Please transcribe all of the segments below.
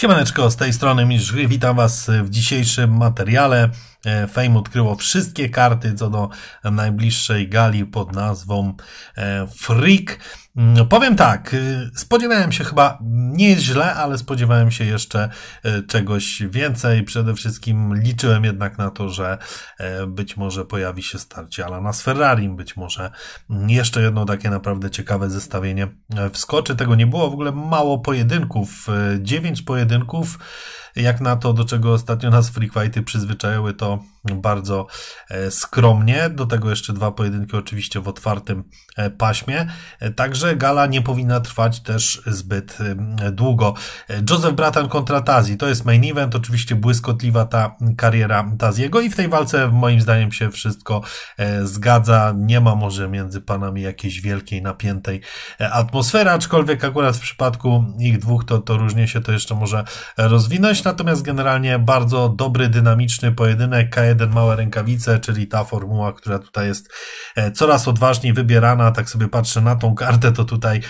Siemaneczko, z tej strony Mistrz Gry, witam Was w dzisiejszym materiale. E, Fame odkryło wszystkie karty co do najbliższej gali pod nazwą e, Freak. Mm, powiem tak, y, spodziewałem się chyba nie jest źle, ale spodziewałem się jeszcze e, czegoś więcej. Przede wszystkim liczyłem jednak na to, że być może pojawi się starcie Alana z Ferrari, być może jeszcze jedno takie naprawdę ciekawe zestawienie wskoczy. Tego nie było, w ogóle mało pojedynków, dziewięć pojedynków. Jak na to, do czego ostatnio nas Freakfighty przyzwyczaiły, to bardzo, e, skromnie. Do tego jeszcze dwa pojedynki oczywiście w otwartym e, paśmie. E, także gala nie powinna trwać też zbyt długo. Joseph Bratan kontra Tazi, to jest main event, oczywiście błyskotliwa ta kariera Taziego i w tej walce moim zdaniem się wszystko zgadza. Nie ma może między panami jakiejś wielkiej, napiętej atmosfery, aczkolwiek akurat w przypadku ich dwóch to, to różnie się to jeszcze może rozwinąć, natomiast generalnie bardzo dobry, dynamiczny pojedynek K1 małe rękawice, czyli ta formuła, która tutaj jest e, coraz odważniej wybierana. Tak sobie patrzę na tą kartę, to tutaj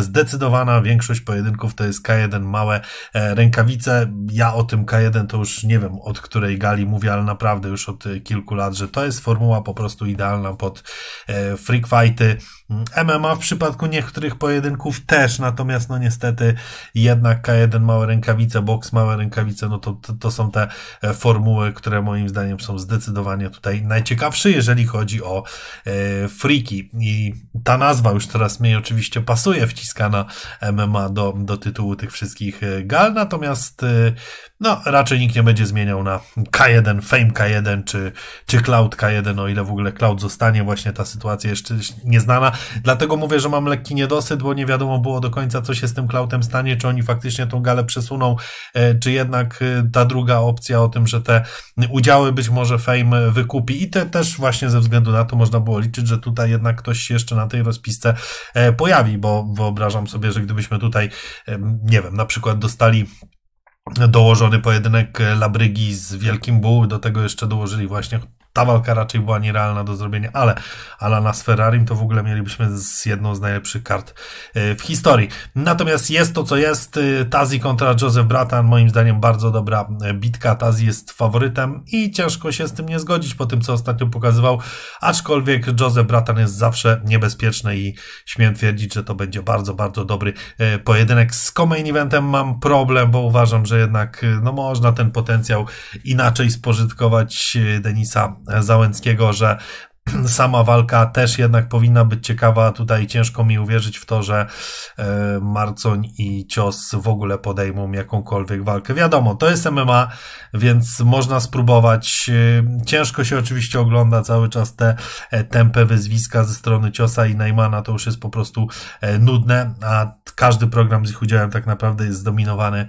Zdecydowana większość pojedynków to jest K1 małe e, rękawice. Ja o tym K1 to już nie wiem od której gali mówię, ale naprawdę już od e, kilku lat, że to jest formuła po prostu idealna pod e, freak fighty. MMA w przypadku niektórych pojedynków też, natomiast no niestety jednak K1 małe rękawice, boks małe rękawice, no to, to, to są te formuły, które moim zdaniem są zdecydowanie tutaj najciekawsze, jeżeli chodzi o e, I ta nazwa już teraz mniej oczywiście pasuje w wciskana MMA do, do tytułu tych wszystkich e, gal, natomiast e, no, raczej nikt nie będzie zmieniał na K1, Fame K1 czy, czy Cloud K1, o ile w ogóle Cloud zostanie, właśnie ta sytuacja jeszcze nieznana, dlatego mówię, że mam lekki niedosyt, bo nie wiadomo było do końca, co się z tym Cloudem stanie, czy oni faktycznie tą galę przesuną, e, czy jednak ta druga opcja o tym, że te udziały być może Fame wykupi i te też właśnie ze względu na to można było liczyć, że tutaj jednak ktoś się jeszcze na tej rozpisce pojawi, bo, bo wyobrażam sobie, że gdybyśmy tutaj, nie wiem, na przykład dostali dołożony pojedynek Labrygi z Wielkim Buł, do tego jeszcze dołożyli właśnie ta walka raczej była nierealna do zrobienia, ale Alana z Ferrarim to w ogóle mielibyśmy z jedną z najlepszych kart e, w historii. Natomiast jest to, co jest. E, Tazi kontra Joseph Bratan, moim zdaniem bardzo dobra e, bitka. Tazi jest faworytem i ciężko się z tym nie zgodzić po tym, co ostatnio pokazywał. Aczkolwiek Joseph Bratan jest zawsze niebezpieczny i śmiem twierdzić, że to będzie bardzo, bardzo dobry pojedynek. Z co-main eventem mam problem, bo uważam, że jednak no, można ten potencjał inaczej spożytkować Denisa Załęckiego, że sama walka też jednak powinna być ciekawa. Tutaj ciężko mi uwierzyć w to, że e, Marcoń i Cios w ogóle podejmą jakąkolwiek walkę. Wiadomo, to jest MMA, więc można spróbować. E, ciężko się oczywiście ogląda cały czas te e, tempę wyzwiska ze strony Ciosa i Najmana. To już jest po prostu nudne, a każdy program z ich udziałem tak naprawdę jest zdominowany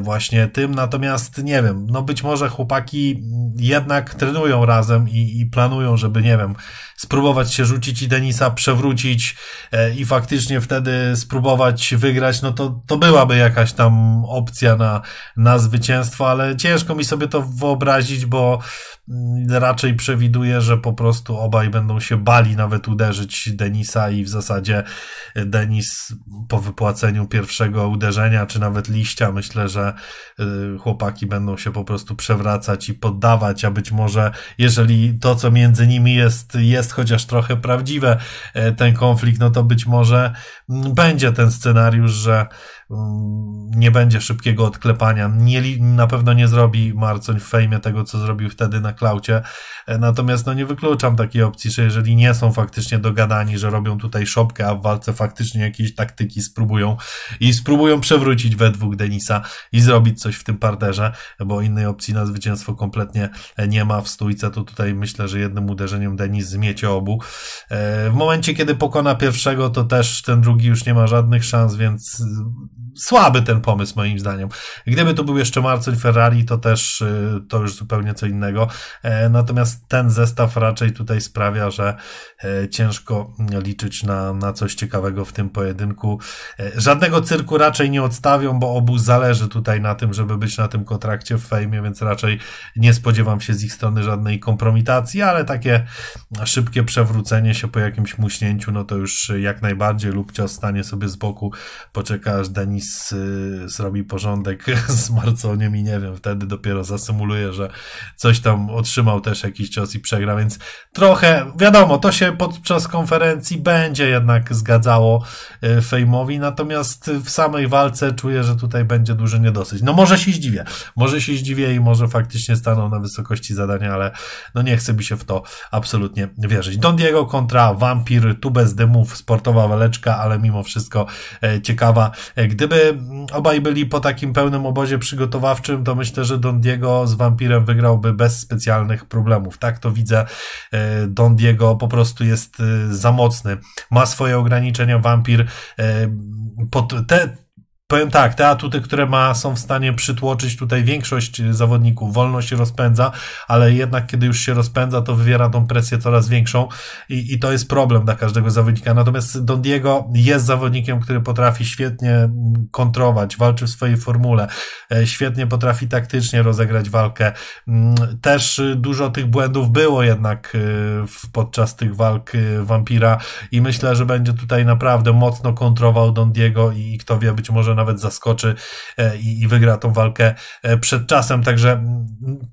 właśnie tym. Natomiast nie wiem, no być może chłopaki jednak trenują razem i, i planują, żeby nie wiem, wiem, spróbować się rzucić i Denisa przewrócić e, i faktycznie wtedy spróbować wygrać, no to, to byłaby jakaś tam opcja na, na zwycięstwo, ale ciężko mi sobie to wyobrazić, bo mm, raczej przewiduję, że po prostu obaj będą się bali nawet uderzyć Denisa i w zasadzie e, Denis po wypłaceniu pierwszego uderzenia, czy nawet liścia, myślę, że e, chłopaki będą się po prostu przewracać i poddawać, a być może jeżeli to, co między nimi jest jest, jest chociaż trochę prawdziwe e, ten konflikt, no to być może mm, będzie ten scenariusz, że Mm, nie będzie szybkiego odklepania. Nie, na pewno nie zrobi Marcoń w fejmie tego, co zrobił wtedy na klaucie. E, natomiast no, nie wykluczam takiej opcji, że jeżeli nie są faktycznie dogadani, że robią tutaj szopkę, a w walce faktycznie jakieś taktyki spróbują i spróbują przewrócić we dwóch Denisa i zrobić coś w tym parterze, bo innej opcji na zwycięstwo kompletnie e, nie ma w stójce, to tutaj myślę, że jednym uderzeniem Denis zmiecie obu. E, w momencie, kiedy pokona pierwszego, to też ten drugi już nie ma żadnych szans, więc słaby ten pomysł moim zdaniem. Gdyby to był jeszcze Marcin Ferrari, to też y, to już zupełnie co innego. E, natomiast ten zestaw raczej tutaj sprawia, że e, ciężko liczyć na, na coś ciekawego w tym pojedynku. E, żadnego cyrku raczej nie odstawią, bo obu zależy tutaj na tym, żeby być na tym kontrakcie w fejmie, więc raczej nie spodziewam się z ich strony żadnej kompromitacji, ale takie szybkie przewrócenie się po jakimś muśnięciu, no to już jak najbardziej lub cios stanie sobie z boku, poczeka aż Daniel Janis y, zrobi porządek z Marconiem i nie wiem, wtedy dopiero zasymuluje, że coś tam otrzymał też jakiś cios i przegra, więc trochę, wiadomo, to się podczas konferencji będzie jednak zgadzało y, Fejmowi, natomiast w samej walce czuję, że tutaj będzie duży niedosyć. No może się zdziwię, może się zdziwię i może faktycznie staną na wysokości zadania, ale no nie chce mi się w to absolutnie wierzyć. Don Diego kontra Vampir, tu bez dymów, sportowa waleczka, ale mimo wszystko e, ciekawa, e, gdy Gdyby obaj byli po takim pełnym obozie przygotowawczym, to myślę, że Don Diego z Wampirem wygrałby bez specjalnych problemów. Tak to widzę. E, Don Diego po prostu jest e, za mocny. Ma swoje ograniczenia. Wampir e, pod te Powiem tak, te atuty, które ma, są w stanie przytłoczyć tutaj większość zawodników. Wolno się rozpędza, ale jednak kiedy już się rozpędza, to wywiera tą presję coraz większą i, i to jest problem dla każdego zawodnika. Natomiast Don Diego jest zawodnikiem, który potrafi świetnie kontrować, walczy w swojej formule, e, świetnie potrafi taktycznie rozegrać walkę. Mm, też dużo tych błędów było jednak e, podczas tych walk e, Wampira i myślę, że będzie tutaj naprawdę mocno kontrował Don Diego i kto wie, być może nawet zaskoczy e, i, i wygra tą walkę e, przed czasem. Także mm,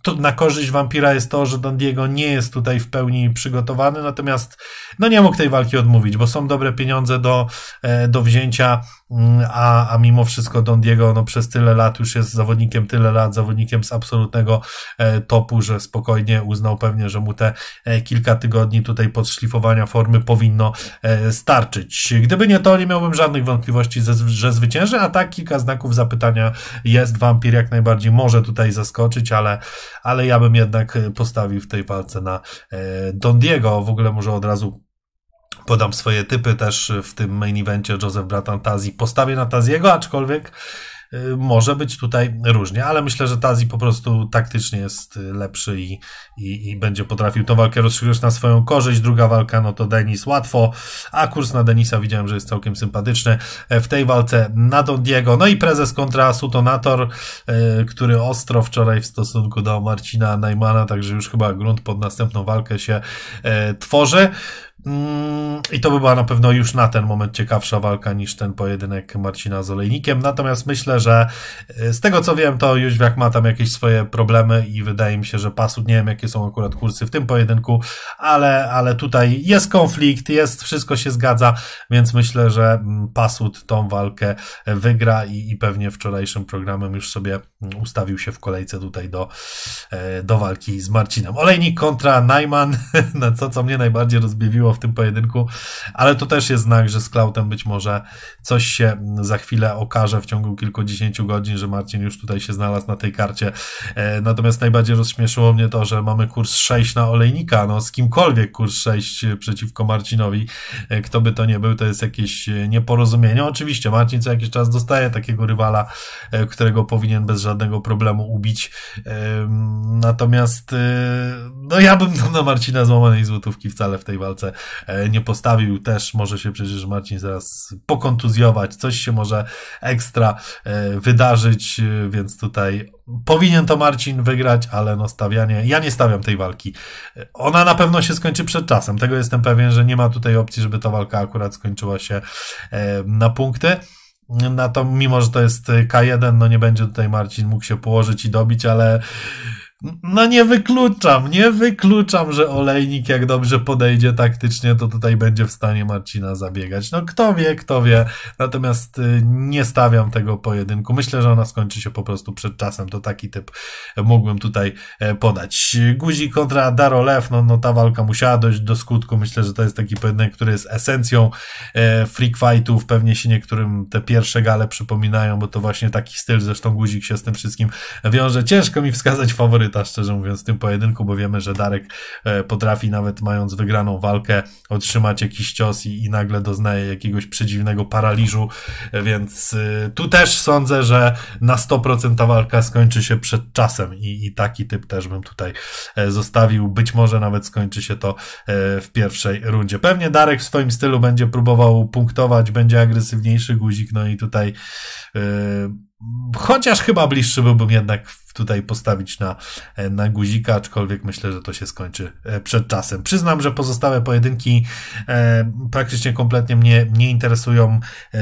to na korzyść Vampira jest to, że Don Diego nie jest tutaj w pełni przygotowany, natomiast no nie mógł tej walki odmówić, bo są dobre pieniądze do, e, do wzięcia, mm, a, a mimo wszystko Don Diego no, przez tyle lat już jest zawodnikiem, tyle lat zawodnikiem z absolutnego topu, że spokojnie uznał pewnie, że mu te kilka tygodni tutaj podszlifowania formy powinno starczyć. Gdyby nie to, nie miałbym żadnych wątpliwości, że zwycięży, a tak, kilka znaków zapytania jest. Wampir jak najbardziej może tutaj zaskoczyć, ale, ale ja bym jednak e, postawił w tej walce na e, Don Diego. W ogóle może od razu podam swoje typy też w tym main evencie Joseph Bratantazji. Postawię na Taziego, aczkolwiek Y, może być tutaj różnie, ale myślę, że Tazi po prostu taktycznie jest lepszy i, i, i będzie potrafił tą walkę rozstrzygać na swoją korzyść. Druga walka, no to Denis łatwo, a kurs na Denisa widziałem, że jest całkiem sympatyczny. E, w tej walce na Don Diego, no i prezes kontra Sutonator, e, który ostro wczoraj w stosunku do Marcina Najmana, także już chyba grunt pod następną walkę się e, tworzy. Mm, I to by była na pewno już na ten moment ciekawsza walka niż ten pojedynek Marcina z Olejnikiem. Natomiast myślę, że e, z tego co wiem, to Jóźwiak ma tam jakieś swoje problemy i wydaje mi się, że pasu, nie wiem jakie są akurat kursy w tym pojedynku, ale, ale tutaj jest konflikt, jest, wszystko się zgadza, więc myślę, że mm, Pasud tą walkę wygra i, i pewnie wczorajszym programem już sobie ustawił się w kolejce tutaj do, e, do walki z Marcinem. Olejnik kontra Najman, na no co, co mnie najbardziej rozbiewiło w tym pojedynku, ale to też jest znak, że z Klautem być może coś się za chwilę okaże w ciągu kilkudziesięciu godzin, że Marcin już tutaj się znalazł na tej karcie. E, natomiast najbardziej rozśmieszyło mnie to, że mamy kurs 6 na Olejnika, no z kimkolwiek kurs 6 przeciwko Marcinowi, e, kto by to nie był, to jest jakieś nieporozumienie. Oczywiście Marcin co jakiś czas dostaje takiego rywala, którego powinien bez żadnego problemu ubić. Natomiast e, no ja bym tam na Marcina złamanej złotówki wcale w tej walce e, nie postawił. Też może się przecież Marcin zaraz pokontuzjować, coś się może ekstra e, wydarzyć, więc tutaj powinien to Marcin wygrać, ale no stawianie, ja nie stawiam tej walki. Ona na pewno się skończy przed czasem, tego jestem pewien, że nie ma tutaj opcji, żeby ta walka akurat skończyła się na punkty na no to mimo, że to jest y, K1, no nie będzie tutaj Marcin mógł się położyć i dobić, ale no nie wykluczam, nie wykluczam, że olejnik jak dobrze podejdzie taktycznie, to tutaj będzie w stanie Marcina zabiegać. No kto wie, kto wie. Natomiast y, nie stawiam tego pojedynku. Myślę, że ona skończy się po prostu przed czasem. To taki typ e, mógłbym tutaj e, podać. Guzi kontra Darolew, no, no ta walka musiała dojść do skutku. Myślę, że to jest taki pojedynek, który jest esencją e, freak fightów. Pewnie się niektórym te pierwsze gale przypominają, bo to właśnie taki styl. Zresztą Guzik się z tym wszystkim wiąże. Ciężko mi wskazać faworyt faworyta, szczerze mówiąc, w tym pojedynku, bo wiemy, że Darek e, potrafi nawet mając wygraną walkę otrzymać jakiś cios i, i nagle doznaje jakiegoś przedziwnego paraliżu, e, więc e, tu też sądzę, że na 100% ta walka skończy się przed czasem i, i taki typ też bym tutaj zostawił. Być może nawet skończy się to w pierwszej rundzie. Pewnie Darek w swoim stylu będzie próbował punktować, będzie agresywniejszy guzik, no i tutaj yy, chociaż chyba bliższy byłbym jednak tutaj postawić na, e, na guzika, aczkolwiek myślę, że to się skończy e, przed czasem. Przyznam, że pozostałe pojedynki e, praktycznie kompletnie mnie nie interesują.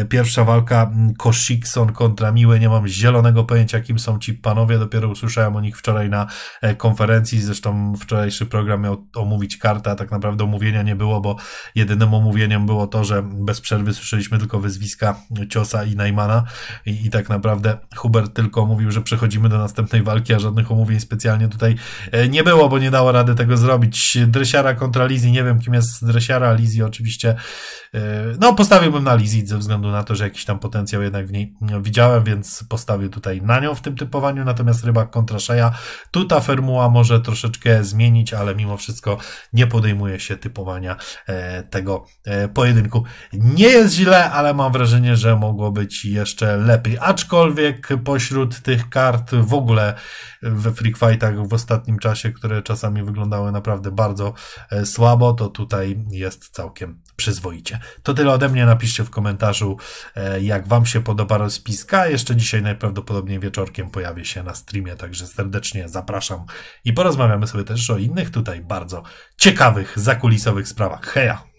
Pierwsza walka Koshikson kontra Miły, nie mam zielonego pojęcia, kim są ci panowie, dopiero usłyszałem o nich wczoraj na konferencji, zresztą wczorajszy program miał omówić kartę, a tak naprawdę omówienia nie było, bo jedynym omówieniem było to, że bez przerwy słyszeliśmy tylko wyzwiska Ciosa i Najmana i, i tak naprawdę Hubert tylko mówił, że przechodzimy do następnej walki, a żadnych omówień specjalnie tutaj e, nie było, bo nie dało rady tego zrobić. Dresiara kontra Lizzy, nie wiem kim jest Dresiara, Lizzy oczywiście, e, no postawiłbym na Lizzy ze względu na to, że jakiś tam potencjał jednak w niej widziałem, więc postawię tutaj na nią w tym typowaniu, natomiast Rybak kontra Szeja, tu ta formuła może troszeczkę zmienić, ale mimo wszystko nie podejmuje się typowania e, tego pojedynku. Nie jest źle, ale mam wrażenie, że mogło być jeszcze lepiej, aczkolwiek pośród tych kart w ogóle we freakfightach w ostatnim czasie, które czasami wyglądały naprawdę bardzo e, słabo, to tutaj jest całkiem przyzwoicie. To tyle ode mnie, napiszcie w komentarzu e, jak Wam się podoba rozpiska. Jeszcze dzisiaj najprawdopodobniej wieczorkiem pojawi się na streamie, także serdecznie zapraszam i porozmawiamy sobie też o innych tutaj bardzo ciekawych, zakulisowych sprawach. Heja!